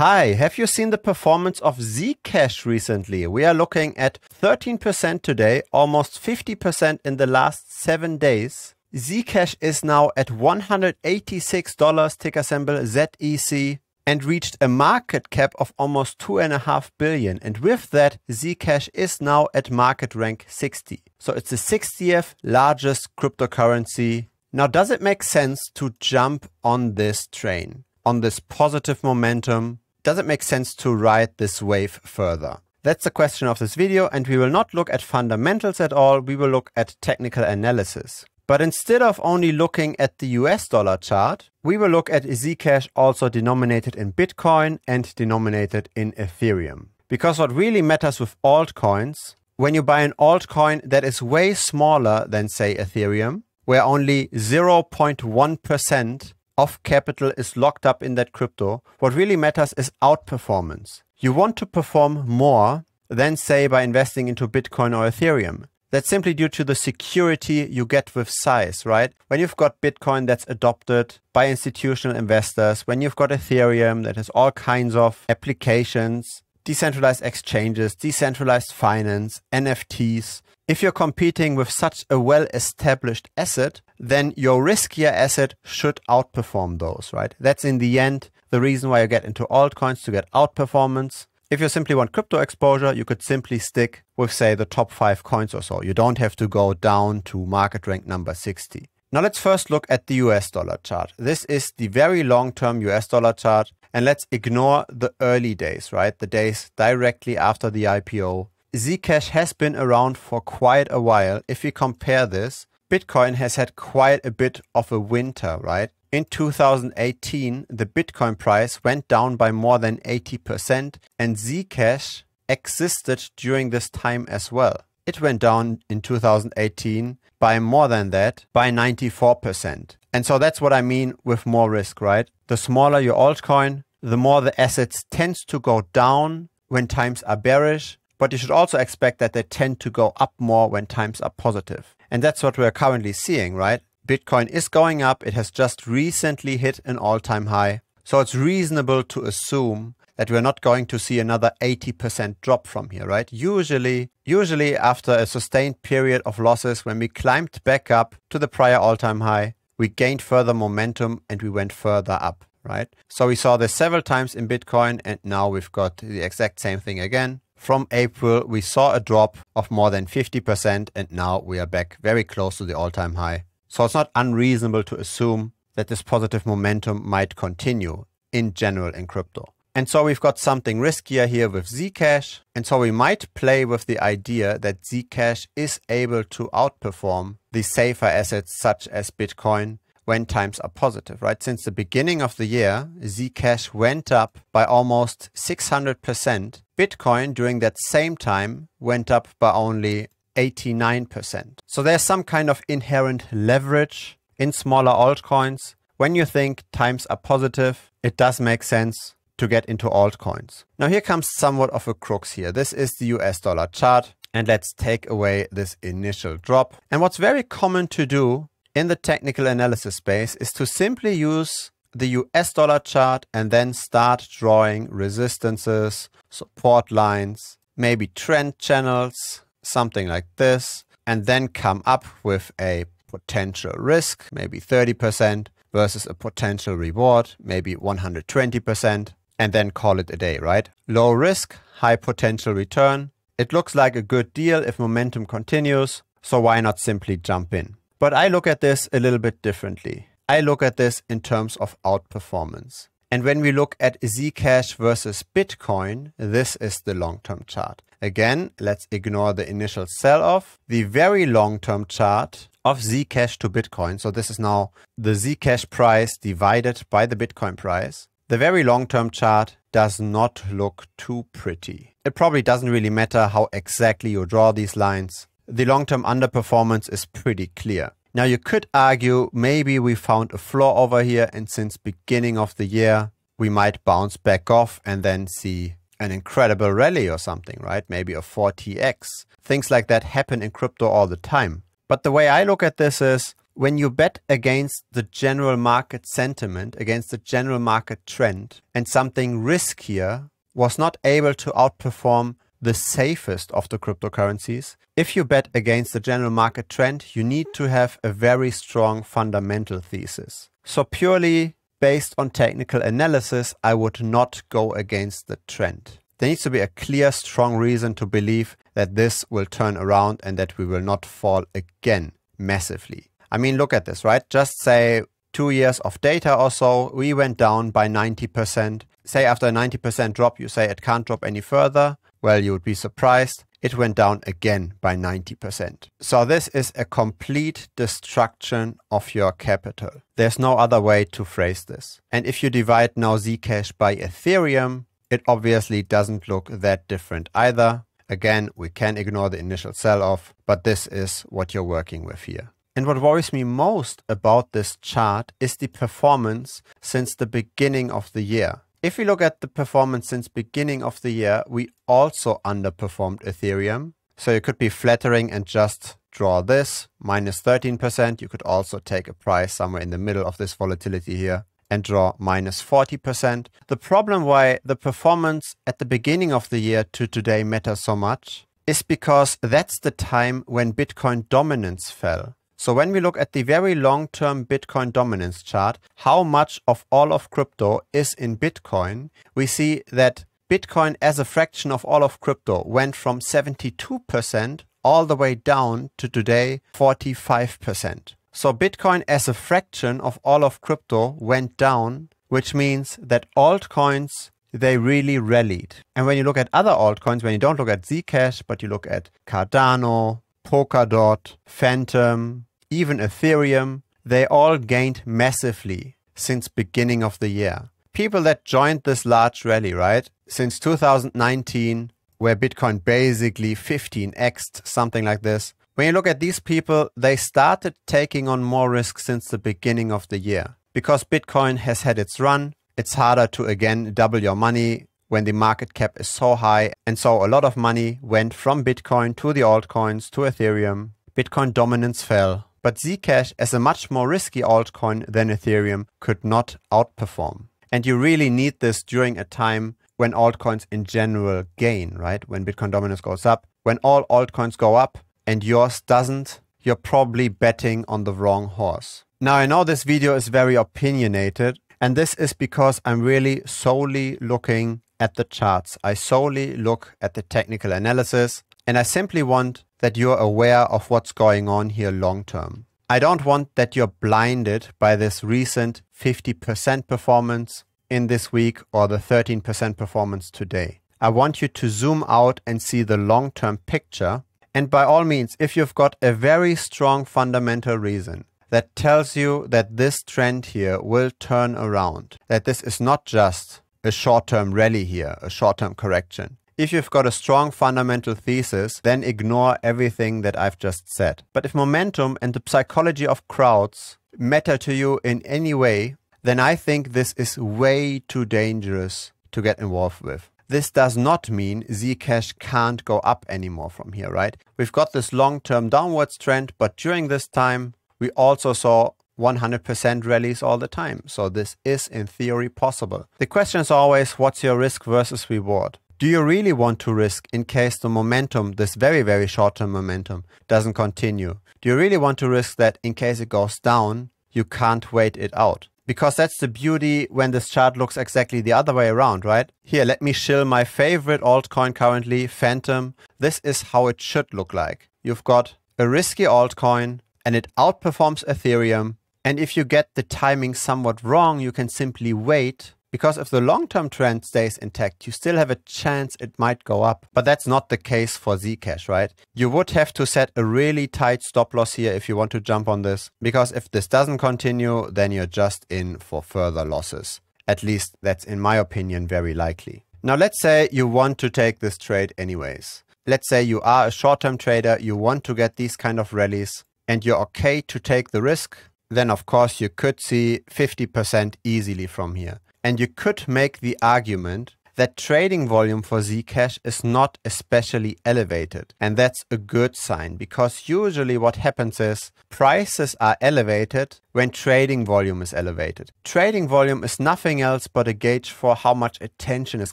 Hi, have you seen the performance of Zcash recently? We are looking at 13% today, almost 50% in the last seven days. Zcash is now at $186, ticker symbol ZEC, and reached a market cap of almost 2.5 billion. And with that, Zcash is now at market rank 60. So it's the 60th largest cryptocurrency. Now, does it make sense to jump on this train, on this positive momentum? Does it make sense to ride this wave further? That's the question of this video and we will not look at fundamentals at all, we will look at technical analysis. But instead of only looking at the US dollar chart, we will look at Zcash also denominated in Bitcoin and denominated in Ethereum. Because what really matters with altcoins, when you buy an altcoin that is way smaller than say Ethereum, where only 0.1% of capital is locked up in that crypto. What really matters is outperformance. You want to perform more than, say, by investing into Bitcoin or Ethereum. That's simply due to the security you get with size, right? When you've got Bitcoin that's adopted by institutional investors, when you've got Ethereum that has all kinds of applications, decentralized exchanges, decentralized finance, NFTs. If you're competing with such a well established asset, then your riskier asset should outperform those, right? That's in the end the reason why you get into altcoins to get outperformance. If you simply want crypto exposure, you could simply stick with, say, the top five coins or so. You don't have to go down to market rank number 60. Now let's first look at the US dollar chart. This is the very long-term US dollar chart, and let's ignore the early days, right? The days directly after the IPO. Zcash has been around for quite a while. If we compare this, Bitcoin has had quite a bit of a winter, right? In 2018, the Bitcoin price went down by more than 80%, and Zcash existed during this time as well. It went down in 2018 by more than that, by 94%. And so that's what I mean with more risk, right? The smaller your altcoin, the more the assets tends to go down when times are bearish, but you should also expect that they tend to go up more when times are positive. And that's what we're currently seeing, right? Bitcoin is going up. It has just recently hit an all time high. So it's reasonable to assume that we're not going to see another 80% drop from here, right? Usually, usually after a sustained period of losses, when we climbed back up to the prior all-time high, we gained further momentum and we went further up, right? So we saw this several times in Bitcoin and now we've got the exact same thing again. From April, we saw a drop of more than 50% and now we are back very close to the all-time high. So it's not unreasonable to assume that this positive momentum might continue in general in crypto. And so we've got something riskier here with Zcash. And so we might play with the idea that Zcash is able to outperform the safer assets such as Bitcoin when times are positive, right? Since the beginning of the year, Zcash went up by almost 600%. Bitcoin during that same time went up by only 89%. So there's some kind of inherent leverage in smaller altcoins. When you think times are positive, it does make sense to get into altcoins. Now here comes somewhat of a crux here. This is the US dollar chart and let's take away this initial drop. And what's very common to do in the technical analysis space is to simply use the US dollar chart and then start drawing resistances, support lines, maybe trend channels, something like this, and then come up with a potential risk, maybe 30% versus a potential reward, maybe 120% and then call it a day, right? Low risk, high potential return. It looks like a good deal if momentum continues, so why not simply jump in? But I look at this a little bit differently. I look at this in terms of outperformance. And when we look at Zcash versus Bitcoin, this is the long-term chart. Again, let's ignore the initial sell-off. The very long-term chart of Zcash to Bitcoin. So this is now the Zcash price divided by the Bitcoin price. The very long-term chart does not look too pretty. It probably doesn't really matter how exactly you draw these lines. The long-term underperformance is pretty clear. Now you could argue maybe we found a floor over here and since beginning of the year we might bounce back off and then see an incredible rally or something, right? Maybe a 4TX. Things like that happen in crypto all the time. But the way I look at this is when you bet against the general market sentiment, against the general market trend, and something riskier was not able to outperform the safest of the cryptocurrencies, if you bet against the general market trend, you need to have a very strong fundamental thesis. So, purely based on technical analysis, I would not go against the trend. There needs to be a clear, strong reason to believe that this will turn around and that we will not fall again massively. I mean, look at this, right? Just say two years of data or so, we went down by 90%. Say after a 90% drop, you say it can't drop any further. Well, you would be surprised. It went down again by 90%. So this is a complete destruction of your capital. There's no other way to phrase this. And if you divide now Zcash by Ethereum, it obviously doesn't look that different either. Again, we can ignore the initial sell-off, but this is what you're working with here. And what worries me most about this chart is the performance since the beginning of the year. If we look at the performance since beginning of the year, we also underperformed Ethereum. So you could be flattering and just draw this minus 13%. You could also take a price somewhere in the middle of this volatility here and draw minus 40%. The problem why the performance at the beginning of the year to today matters so much is because that's the time when Bitcoin dominance fell. So when we look at the very long-term Bitcoin dominance chart, how much of all of crypto is in Bitcoin, we see that Bitcoin as a fraction of all of crypto went from 72% all the way down to today 45%. So Bitcoin as a fraction of all of crypto went down, which means that altcoins they really rallied. And when you look at other altcoins, when you don't look at Zcash, but you look at Cardano, Polkadot, Phantom, even Ethereum, they all gained massively since beginning of the year. People that joined this large rally, right? Since 2019, where Bitcoin basically 15 xed something like this. When you look at these people, they started taking on more risk since the beginning of the year. Because Bitcoin has had its run, it's harder to again double your money when the market cap is so high. And so a lot of money went from Bitcoin to the altcoins to Ethereum. Bitcoin dominance fell. But Zcash, as a much more risky altcoin than Ethereum, could not outperform. And you really need this during a time when altcoins in general gain, right? When Bitcoin dominance goes up, when all altcoins go up and yours doesn't, you're probably betting on the wrong horse. Now, I know this video is very opinionated, and this is because I'm really solely looking at the charts. I solely look at the technical analysis. And I simply want that you're aware of what's going on here long term. I don't want that you're blinded by this recent 50% performance in this week or the 13% performance today. I want you to zoom out and see the long term picture. And by all means, if you've got a very strong fundamental reason that tells you that this trend here will turn around, that this is not just a short term rally here, a short term correction, if you've got a strong fundamental thesis, then ignore everything that I've just said. But if momentum and the psychology of crowds matter to you in any way, then I think this is way too dangerous to get involved with. This does not mean Zcash can't go up anymore from here, right? We've got this long-term downwards trend, but during this time, we also saw 100% rallies all the time. So this is in theory possible. The question is always, what's your risk versus reward? do you really want to risk in case the momentum, this very, very short term momentum, doesn't continue? Do you really want to risk that in case it goes down, you can't wait it out? Because that's the beauty when this chart looks exactly the other way around, right? Here, let me shill my favorite altcoin currently, Phantom. This is how it should look like. You've got a risky altcoin and it outperforms Ethereum. And if you get the timing somewhat wrong, you can simply wait because if the long-term trend stays intact, you still have a chance it might go up. But that's not the case for Zcash, right? You would have to set a really tight stop loss here if you want to jump on this. Because if this doesn't continue, then you're just in for further losses. At least that's in my opinion very likely. Now let's say you want to take this trade anyways. Let's say you are a short-term trader, you want to get these kind of rallies and you're okay to take the risk, then of course you could see 50% easily from here. And you could make the argument that trading volume for Zcash is not especially elevated. And that's a good sign because usually what happens is prices are elevated when trading volume is elevated. Trading volume is nothing else but a gauge for how much attention is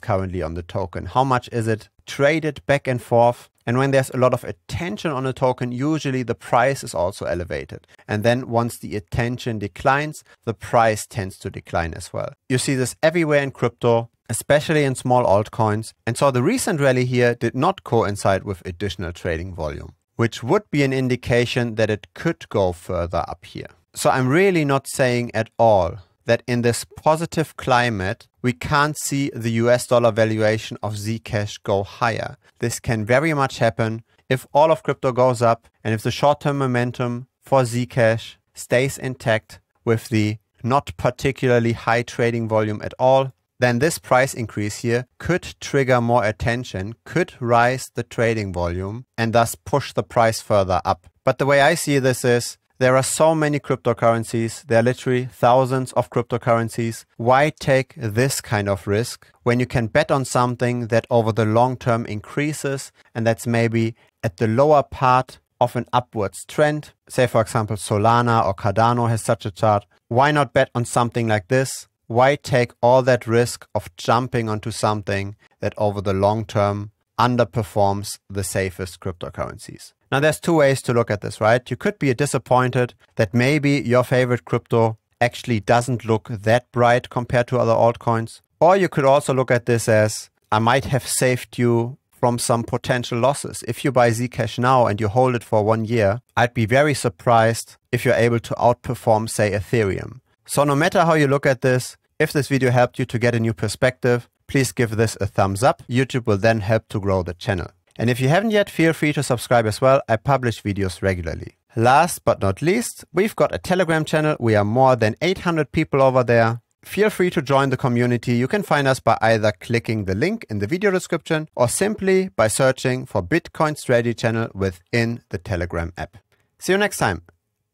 currently on the token. How much is it traded back and forth. And when there's a lot of attention on a token, usually the price is also elevated. And then once the attention declines, the price tends to decline as well. You see this everywhere in crypto, especially in small altcoins. And so the recent rally here did not coincide with additional trading volume, which would be an indication that it could go further up here. So I'm really not saying at all that in this positive climate, we can't see the US dollar valuation of Zcash go higher. This can very much happen if all of crypto goes up and if the short term momentum for Zcash stays intact with the not particularly high trading volume at all, then this price increase here could trigger more attention, could rise the trading volume, and thus push the price further up. But the way I see this is there are so many cryptocurrencies. There are literally thousands of cryptocurrencies. Why take this kind of risk when you can bet on something that over the long term increases and that's maybe at the lower part of an upwards trend? Say, for example, Solana or Cardano has such a chart. Why not bet on something like this? Why take all that risk of jumping onto something that over the long term underperforms the safest cryptocurrencies. Now, there's two ways to look at this, right? You could be disappointed that maybe your favorite crypto actually doesn't look that bright compared to other altcoins. Or you could also look at this as I might have saved you from some potential losses. If you buy Zcash now and you hold it for one year, I'd be very surprised if you're able to outperform, say, Ethereum. So, no matter how you look at this, if this video helped you to get a new perspective, please give this a thumbs up. YouTube will then help to grow the channel. And if you haven't yet, feel free to subscribe as well. I publish videos regularly. Last but not least, we've got a Telegram channel. We are more than 800 people over there. Feel free to join the community. You can find us by either clicking the link in the video description or simply by searching for Bitcoin Strategy Channel within the Telegram app. See you next time.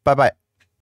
Bye bye.